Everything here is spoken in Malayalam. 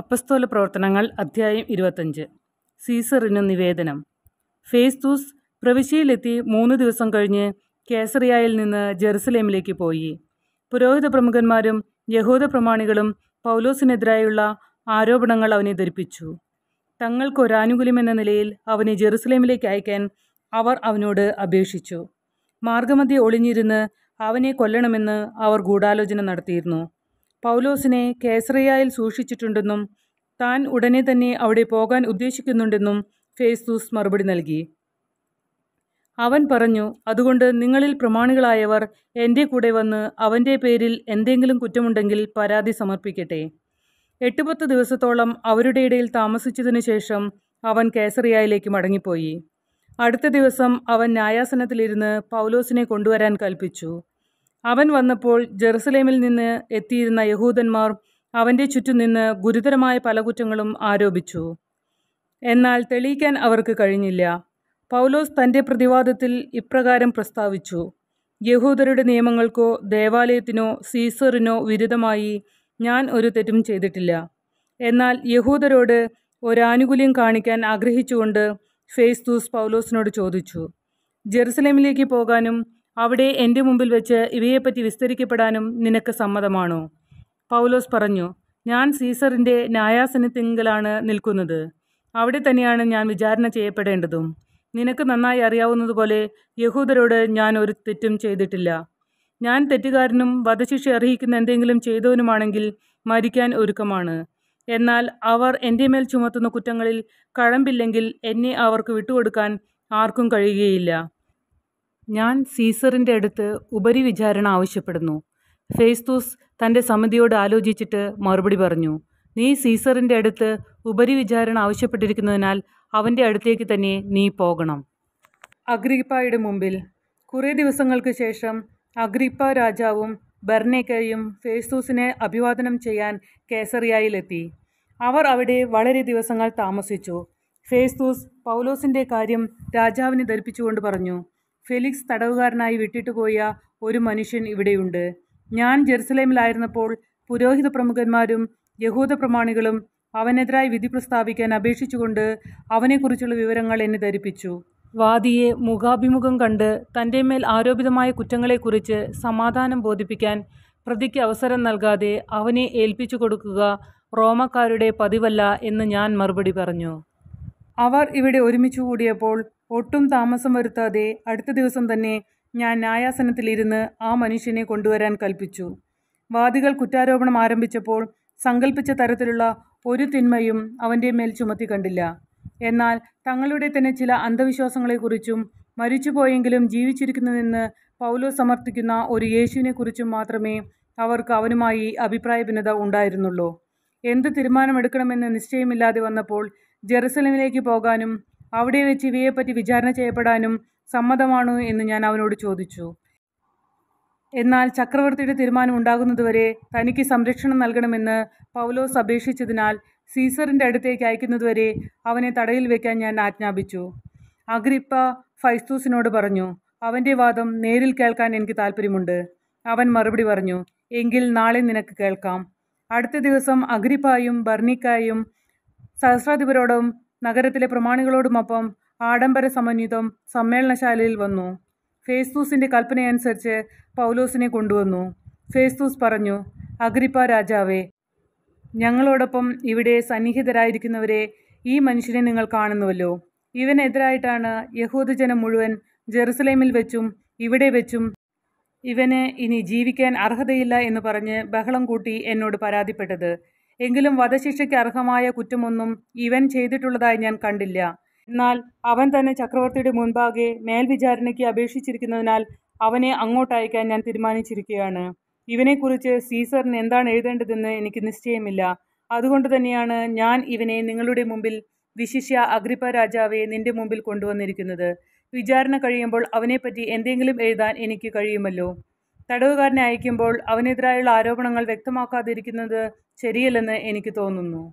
അപ്പസ്തോല പ്രവർത്തനങ്ങൾ അധ്യായം ഇരുപത്തഞ്ച് സീസറിന് നിവേദനം ഫേസ്തൂസ് പ്രവിശ്യയിലെത്തി മൂന്ന് ദിവസം കഴിഞ്ഞ് കേസറിയായിൽ നിന്ന് ജെറുസലേമിലേക്ക് പോയി പുരോഹിത പ്രമുഖന്മാരും യഹൂദ പ്രമാണികളും പൗലോസിനെതിരായുള്ള ആരോപണങ്ങൾ അവനെ ധരിപ്പിച്ചു തങ്ങൾക്ക് എന്ന നിലയിൽ അവനെ ജെറുസലേമിലേക്ക് അയക്കാൻ അവർ അവനോട് അപേക്ഷിച്ചു മാർഗമധ്യ ഒളിഞ്ഞിരുന്ന് അവനെ കൊല്ലണമെന്ന് അവർ ഗൂഢാലോചന നടത്തിയിരുന്നു പൗലോസിനെ കേസറിയായിൽ സൂക്ഷിച്ചിട്ടുണ്ടെന്നും താൻ ഉടനെ തന്നെ അവിടെ പോകാൻ ഉദ്ദേശിക്കുന്നുണ്ടെന്നും ഫേസ്തൂസ് മറുപടി നൽകി അവൻ പറഞ്ഞു അതുകൊണ്ട് നിങ്ങളിൽ പ്രമാണികളായവർ എൻ്റെ കൂടെ വന്ന് അവൻ്റെ പേരിൽ എന്തെങ്കിലും കുറ്റമുണ്ടെങ്കിൽ പരാതി സമർപ്പിക്കട്ടെ എട്ടുപത്ത് ദിവസത്തോളം അവരുടെ ഇടയിൽ താമസിച്ചതിനു ശേഷം അവൻ കേസറിയായിലേക്ക് മടങ്ങിപ്പോയി അടുത്ത ദിവസം അവൻ ന്യായാസനത്തിലിരുന്ന് പൗലോസിനെ കൊണ്ടുവരാൻ കൽപ്പിച്ചു അവൻ വന്നപ്പോൾ ജെറുസലേമിൽ നിന്ന് എത്തിയിരുന്ന യഹൂദന്മാർ അവൻ്റെ ചുറ്റും നിന്ന് ഗുരുതരമായ പല കുറ്റങ്ങളും ആരോപിച്ചു എന്നാൽ തെളിയിക്കാൻ അവർക്ക് കഴിഞ്ഞില്ല പൗലോസ് തൻ്റെ പ്രതിവാദത്തിൽ ഇപ്രകാരം പ്രസ്താവിച്ചു യഹൂദരുടെ നിയമങ്ങൾക്കോ ദേവാലയത്തിനോ സീസറിനോ വിരുദ്ധമായി ഞാൻ ഒരു തെറ്റും ചെയ്തിട്ടില്ല എന്നാൽ യഹൂദരോട് ഒരാനുകൂല്യം കാണിക്കാൻ ആഗ്രഹിച്ചുകൊണ്ട് ഫേസ്തൂസ് പൗലോസിനോട് ചോദിച്ചു ജെറുസലേമിലേക്ക് പോകാനും അവിടെ എൻ്റെ മുമ്പിൽ വെച്ച് ഇവയെപ്പറ്റി വിസ്തരിക്കപ്പെടാനും നിനക്ക് സമ്മതമാണോ പൗലോസ് പറഞ്ഞു ഞാൻ സീസറിൻ്റെ ന്യായാസനത്തിങ്കലാണ് നിൽക്കുന്നത് അവിടെ തന്നെയാണ് ഞാൻ വിചാരണ ചെയ്യപ്പെടേണ്ടതും നിനക്ക് നന്നായി അറിയാവുന്നതുപോലെ യഹൂദരോട് ഞാൻ ഒരു തെറ്റും ചെയ്തിട്ടില്ല ഞാൻ തെറ്റുകാരനും വധശിക്ഷ അർഹിക്കുന്ന എന്തെങ്കിലും ചെയ്തവനുമാണെങ്കിൽ മരിക്കാൻ ഒരുക്കമാണ് എന്നാൽ അവർ എൻ്റെ മേൽ ചുമത്തുന്ന കുറ്റങ്ങളിൽ കഴമ്പില്ലെങ്കിൽ എന്നെ അവർക്ക് വിട്ടുകൊടുക്കാൻ ആർക്കും കഴിയുകയില്ല ഞാൻ സീസറിൻ്റെ അടുത്ത് വിചാരണ ആവശ്യപ്പെടുന്നു ഫേസ്തൂസ് തൻ്റെ സമിതിയോട് ആലോചിച്ചിട്ട് മറുപടി പറഞ്ഞു നീ സീസറിൻ്റെ അടുത്ത് വിചാരണ ആവശ്യപ്പെട്ടിരിക്കുന്നതിനാൽ അവൻ്റെ അടുത്തേക്ക് തന്നെ നീ പോകണം അഗ്രിപ്പായുടെ മുമ്പിൽ കുറേ ദിവസങ്ങൾക്ക് ശേഷം അഗ്രിപ്പ രാജാവും ബർണേക്കയും ഫേസ്തൂസിനെ അഭിവാദനം ചെയ്യാൻ കേസറിയായിലെത്തി അവർ അവിടെ വളരെ ദിവസങ്ങൾ താമസിച്ചു ഫേസ്തൂസ് പൗലോസിൻ്റെ കാര്യം രാജാവിനെ ധരിപ്പിച്ചുകൊണ്ട് പറഞ്ഞു ഫെലിക്സ് തടവുകാരനായി വിട്ടിട്ടു പോയ ഒരു മനുഷ്യൻ ഇവിടെയുണ്ട് ഞാൻ ജെറുസലേമിലായിരുന്നപ്പോൾ പുരോഹിത പ്രമുഖന്മാരും യഹൂദ പ്രമാണികളും അവനെതിരായി വിധി പ്രസ്താവിക്കാൻ അപേക്ഷിച്ചുകൊണ്ട് അവനെക്കുറിച്ചുള്ള വിവരങ്ങൾ എന്നെ ധരിപ്പിച്ചു വാദിയെ മുഖാഭിമുഖം കണ്ട് തൻ്റെ മേൽ ആരോപിതമായ കുറ്റങ്ങളെക്കുറിച്ച് സമാധാനം ബോധിപ്പിക്കാൻ പ്രതിക്ക് അവസരം നൽകാതെ അവനെ ഏൽപ്പിച്ചു കൊടുക്കുക റോമക്കാരുടെ പതിവല്ല എന്ന് ഞാൻ മറുപടി പറഞ്ഞു അവർ ഇവിടെ ഒരുമിച്ച് കൂടിയപ്പോൾ ഒട്ടും താമസം വരുത്താതെ അടുത്ത ദിവസം തന്നെ ഞാൻ ന്യായാസനത്തിലിരുന്ന് ആ മനുഷ്യനെ കൊണ്ടുവരാൻ കൽപ്പിച്ചു വാദികൾ കുറ്റാരോപണം ആരംഭിച്ചപ്പോൾ സങ്കല്പിച്ച തരത്തിലുള്ള ഒരു തിന്മയും അവൻ്റെ മേൽ ചുമത്തി കണ്ടില്ല എന്നാൽ തങ്ങളുടെ തന്നെ ചില അന്ധവിശ്വാസങ്ങളെക്കുറിച്ചും മരിച്ചുപോയെങ്കിലും ജീവിച്ചിരിക്കുന്നതെന്ന് പൗലോ സമർത്ഥിക്കുന്ന ഒരു യേശുവിനെക്കുറിച്ചും മാത്രമേ അവർക്ക് അവനുമായി അഭിപ്രായ ഭിന്നത ഉണ്ടായിരുന്നുള്ളൂ എന്ത് തീരുമാനമെടുക്കണമെന്ന് നിശ്ചയമില്ലാതെ വന്നപ്പോൾ ജെറുസലമിലേക്ക് പോകാനും അവിടെ വെച്ച് ഇവയെപ്പറ്റി വിചാരണ ചെയ്യപ്പെടാനും സമ്മതമാണോ എന്ന് ഞാൻ അവനോട് ചോദിച്ചു എന്നാൽ ചക്രവർത്തിയുടെ തീരുമാനം ഉണ്ടാകുന്നതുവരെ തനിക്ക് സംരക്ഷണം നൽകണമെന്ന് പൗലോസ് അപേക്ഷിച്ചതിനാൽ സീസറിൻ്റെ അടുത്തേക്ക് അയക്കുന്നതുവരെ അവനെ തടയിൽ വയ്ക്കാൻ ഞാൻ ആജ്ഞാപിച്ചു അഗ്രിപ്പ ഫൈസ്തൂസിനോട് പറഞ്ഞു അവൻ്റെ വാദം നേരിൽ കേൾക്കാൻ എനിക്ക് താല്പര്യമുണ്ട് അവൻ മറുപടി പറഞ്ഞു എങ്കിൽ നാളെ നിനക്ക് കേൾക്കാം അടുത്ത ദിവസം അഗ്രിപ്പായും ബർണിക്കായും സഹസ്രാധിപരോടും നഗരത്തിലെ പ്രമാണികളോടുമൊപ്പം ആഡംബര സമന്വിതം സമ്മേളനശാലയിൽ വന്നു ഫേസ്തൂസിൻ്റെ കൽപ്പനയനുസരിച്ച് പൗലോസിനെ കൊണ്ടുവന്നു ഫേസ്തൂസ് പറഞ്ഞു അഗ്രിപ്പ രാജാവേ ഞങ്ങളോടൊപ്പം ഇവിടെ സന്നിഹിതരായിരിക്കുന്നവരെ ഈ മനുഷ്യനെ നിങ്ങൾ കാണുന്നുവല്ലോ ഇവനെതിരായിട്ടാണ് യഹൂദജനം മുഴുവൻ ജെറുസലേമിൽ വെച്ചും ഇവിടെ വെച്ചും ഇവന് ഇനി ജീവിക്കാൻ അർഹതയില്ല എന്ന് പറഞ്ഞ് ബഹളം കൂട്ടി എന്നോട് പരാതിപ്പെട്ടത് എങ്കിലും വധശിക്ഷയ്ക്ക് അർഹമായ കുറ്റമൊന്നും ഇവൻ ചെയ്തിട്ടുള്ളതായി ഞാൻ കണ്ടില്ല എന്നാൽ അവൻ തന്നെ ചക്രവർത്തിയുടെ മുൻപാകെ മേൽവിചാരണയ്ക്ക് അപേക്ഷിച്ചിരിക്കുന്നതിനാൽ അവനെ അങ്ങോട്ട് അയക്കാൻ ഞാൻ തീരുമാനിച്ചിരിക്കുകയാണ് ഇവനെക്കുറിച്ച് സീസറിന് എന്താണ് എഴുതേണ്ടതെന്ന് എനിക്ക് നിശ്ചയമില്ല അതുകൊണ്ട് തന്നെയാണ് ഞാൻ ഇവനെ നിങ്ങളുടെ മുമ്പിൽ വിശിഷ്യ അഗ്രിപ്പ രാജാവെ നിന്റെ മുമ്പിൽ കൊണ്ടുവന്നിരിക്കുന്നത് വിചാരണ കഴിയുമ്പോൾ അവനെപ്പറ്റി എന്തെങ്കിലും എഴുതാൻ എനിക്ക് കഴിയുമല്ലോ തടവുകാരനെ അയക്കുമ്പോൾ അവനെതിരായുള്ള ആരോപണങ്ങൾ വ്യക്തമാക്കാതിരിക്കുന്നത് ശരിയല്ലെന്ന് എനിക്ക് തോന്നുന്നു